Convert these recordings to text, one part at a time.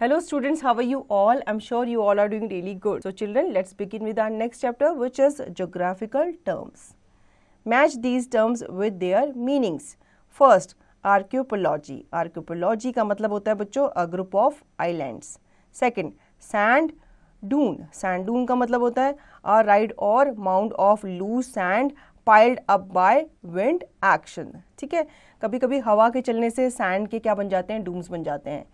Hello students, how are you all? I'm sure you all are doing really good. So children, let's begin with our next chapter which is geographical terms. Match these terms with their meanings. First, आर्क्योपोलॉजी आर्क्योपोलॉजी का मतलब होता है बच्चों a group of islands second sand dune sand dune का मतलब होता है a ridge और mount of loose sand piled up by wind action ठीक है कभी कभी हवा के चलने से सैंड के क्या बन जाते हैं डूम्स बन जाते हैं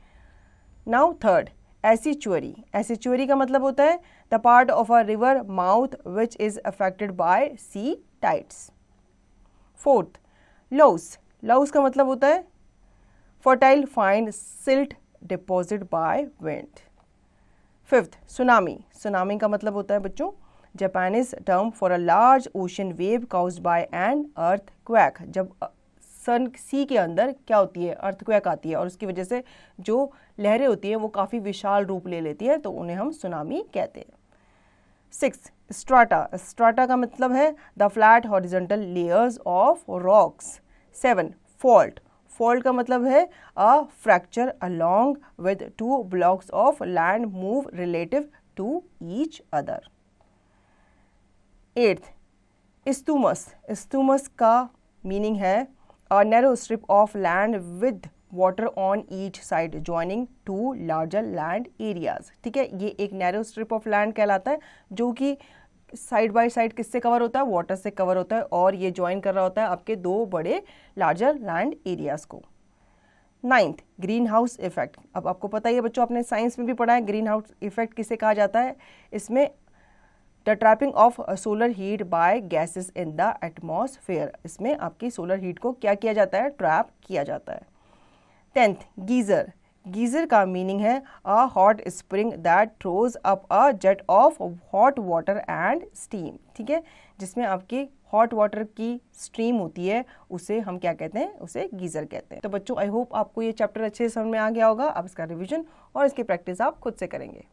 नाउ थर्ड एसीचुअरी एसीचुअरी का मतलब होता है the part of a river mouth which is affected by sea tides fourth loess loess का मतलब होता है fertile fine silt deposit by wind fifth tsunami tsunami का मतलब होता है बच्चों Japanese term for a large ocean wave caused by an earthquake जब सन सी के अंदर क्या होती है अर्थक्वेक आती है और उसकी वजह से जो लहरें होती हैं वो काफ़ी विशाल रूप ले लेती हैं तो उन्हें हम सुनामी कहते हैं सिक्स स्ट्राटा स्ट्राटा का मतलब है the flat horizontal layers of rocks seven fault fault का मतलब है a fracture along with two blocks of land move relative to each other eighth isthmus isthmus का मीनिंग है a narrow strip of land with water on each side joining two larger land areas ठीक है ये एक narrow strip of land कहलाता है जो कि साइड बाय साइड किससे कवर होता है वाटर से कवर होता है और ये ज्वाइन कर रहा होता है आपके दो बड़े लार्जर लैंड एरियाज को नाइन्थ ग्रीन हाउस इफेक्ट अब आपको पता ही है बच्चों आपने साइंस में भी पढ़ा है ग्रीन हाउस इफेक्ट किसे कहा जाता है इसमें the trapping of solar heat by gases in the atmosphere इसमें आपकी सोलर हीट को क्या किया जाता है ट्रैप किया जाता है टेंथ गीज़र गीज़र का मीनिंग है a hot spring that throws up a jet of hot water and steam ठीक है जिसमें आपकी हॉट वाटर की स्ट्रीम होती है उसे हम क्या कहते हैं उसे गीज़र कहते हैं तो बच्चों आई होप आपको ये चैप्टर अच्छे से समझ में आ गया होगा आप इसका रिविजन और इसकी प्रैक्टिस आप खुद से करेंगे